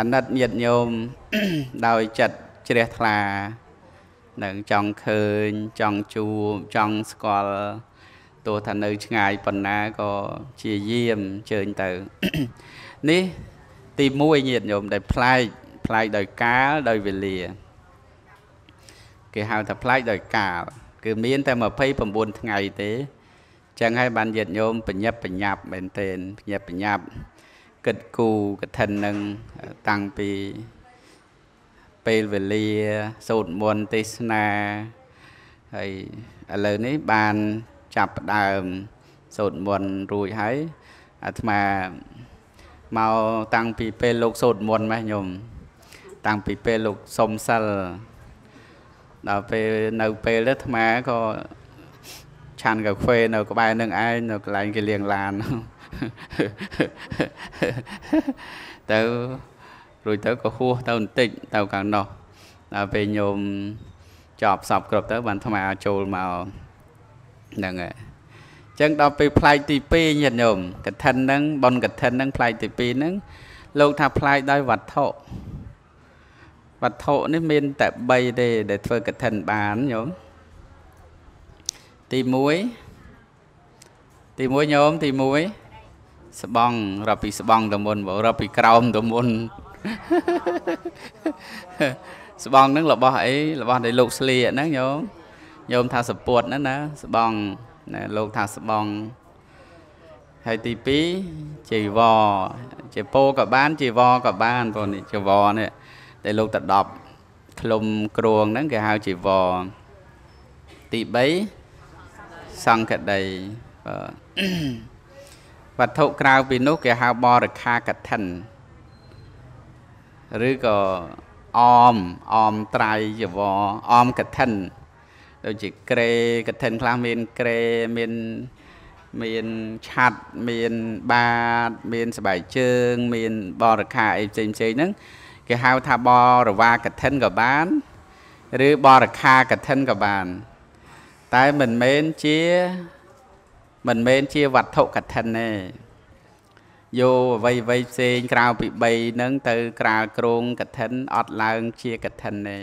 អាណិតញាតញោមដោយចិត្តជ្រះថ្លានឹងចង់ឃើញចង់ជួបចង់ស្គាល់ទោះថានៅឆ្ងាយប៉ុណ្ណាក៏ជាយាមជើញទៅ នេះទី1ញាតញោមដែលប្លែកប្លែកដោយកាលដោយវេលាគេហៅថាប្លែកដោយកាលគឺមានតែ29ថ្ងៃទេចឹងហើយបានញាតញោមបញ្ញាប់បញ្ញាប់មែនទែនបញ្ញាប់បញ្ញាប់គិតគូកឋិននឹងតាំងពីពេលវេលាសូត្រមន្តទេសនាហើយឥឡូវនេះបានចាប់ផ្ដើមសូត្រមន្តរួចហើយអាត្មាមកតាំងពីពេលលោកសូត្រមន្តម៉េះញោមតាំងពីពេលលោកសុំសិលដល់ពេលនៅពេលទៅអាត្មាក៏ឆាន់កាហ្វេនៅក្បែរនឹងឯងនៅកន្លែងគេលៀងឡានហ្នឹងទៅរួចទៅក៏ហួសទៅបន្តិចទៅខាងនោះដល់ពេលញោមចប់សពគ្រប់ទៅបានថ្មអាចចូលមកហ្នឹងហើយចឹងដល់ពេលផ្លែកទី2ញាតិញោមកឋិនហ្នឹងប៉ុនកឋិនហ្នឹងផ្លែកទី2ហ្នឹងលោកថាផ្លែកដោយវត្ថុវត្ថុនេះមាន តែ3ទេដែលធ្វើកឋិនបានញោមទី1ទី1ញោមទី1ស្បងរកពីស្បងតមុនបើរកពីក្រោមតមុនស្បងហ្នឹងរបស់អីរបស់ដែលលោកស្លៀកហ្នឹងញោមញោមថាសពុតណាណាស្បងណាលោកថាស្បងហើយទី2ជីវរជាពោក៏បានជីវរក៏បានព្រោះនេះជីវរនេះដែលលោកតដប់ធ្លុំគ្រួងហ្នឹងគេហៅជីវរទី3សង្កដីបាទវត្ថុក្រៅពីនោះគេហៅបរិខាកឋិនឬក៏អមអមត្រៃចវរអមកឋិនដូចជាក្រេកឋិនខ្លះមានក្រេមានមានឆ័ត្រមានបាតមានស្បែកជើងមានបរិខាអីផ្សេងផ្សេងហ្នឹងគេហៅថាបរិវាកឋិនក៏បានឬបរិខាកឋិនក៏បាន តែមិនមែនជាមិនមែនជាវត្ថុកឋិនទេយកអ្វីអ្វីផ្សេងក្រៅពី3ហ្នឹងទៅ ក្រាលក្រងកឋិនអត់ឡើងជាកឋិនទេ